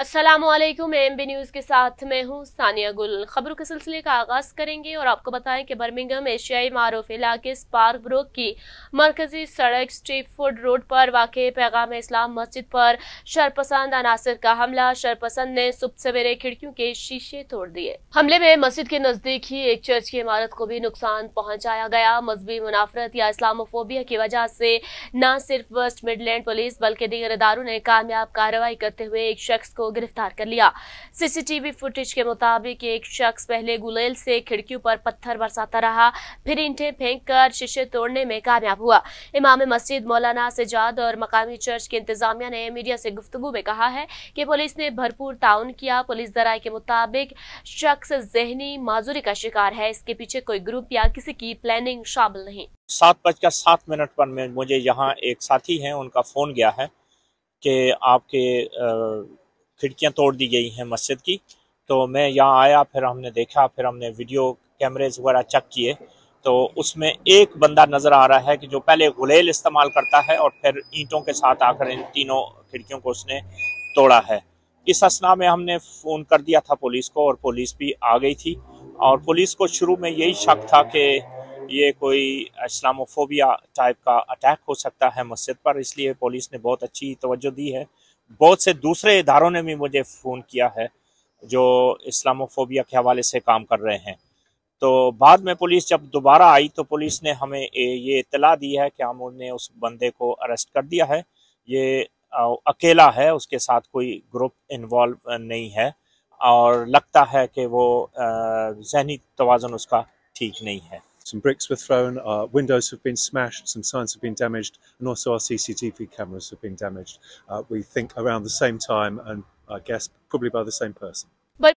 असलम मैं M B news के साथ मैं हूँ सानिया गुल खबरों के सिलसिले का आगाज़ करेंगे और आपको बताएं कि बर्मिंगम एशियाई मारूफ इलाके स्पार्क ब्रोक की मरकजी सड़क स्ट्रीट फूड रोड पर वाक़ पैगाम इस्लाम मस्जिद पर शरपसंद अनासर का हमला शरपसंद ने सुबह सवेरे खिड़कियों के शीशे तोड़ दिए हमले में मस्जिद के नज़दीक ही एक चर्च की इमारत को भी नुकसान पहुँचाया गया मजहबी मुनाफरत या इस्लामोफोबिया की वजह से न सिर्फ वेस्ट मिडलैंड पुलिस बल्कि दीगर इदारों ने कामयाब कार्रवाई करते हुए एक शख्स को गिरफ्तार कर लिया सीसीटीवी फुटेज के मुताबिक एक शख्स पहले गुलेल से खिड़कियों पर पत्थर बरसाता रहा फिर ईंटें फेंक कर शीशे तोड़ने में कामयाब हुआ इमाम मस्जिद मौलाना सजाद और मकामी चर्च के इंतजामिया ने मीडिया से गुफ्तु में कहा है कि पुलिस ने भरपूर ताउन किया पुलिस जराये के मुताबिक शख्स जहनी माजूरी का शिकार है इसके पीछे कोई ग्रुप या किसी की प्लानिंग शामिल नहीं सात बजकर सात मिनट पर मुझे यहाँ एक साथी हैं उनका फ़ोन गया है कि आपके खिड़कियाँ तोड़ दी गई हैं मस्जिद की तो मैं यहाँ आया फिर हमने देखा फिर हमने वीडियो कैमरेज वगैरह चेक किए तो उसमें एक बंदा नज़र आ रहा है कि जो पहले गुलेल इस्तेमाल करता है और फिर ईंटों के साथ आकर इन तीनों खिड़कियों को उसने तोड़ा है इस असना में हमने फ़ोन कर दिया था पुलिस को और पुलिस भी आ गई थी और पुलिस को शुरू में यही शक था कि ये कोई इस्लामोफोबिया टाइप का अटैक हो सकता है मस्जिद पर इसलिए पुलिस ने बहुत अच्छी तवज्जो दी है बहुत से दूसरे इदारों ने भी मुझे फ़ोन किया है जो इस्लामोफोबिया के हवाले से काम कर रहे हैं तो बाद में पुलिस जब दोबारा आई तो पुलिस ने हमें ये इतला दी है कि हमने उस बंदे को अरेस्ट कर दिया है ये अकेला है उसके साथ कोई ग्रुप इन्वॉल्व नहीं है और लगता है कि वो जहनी तोज़न उसका ठीक नहीं है Some bricks were thrown, our uh, windows have been smashed, some signs have been damaged, and also our CCTV cameras have been damaged. Uh, we think around the same time and I guess probably by the same person.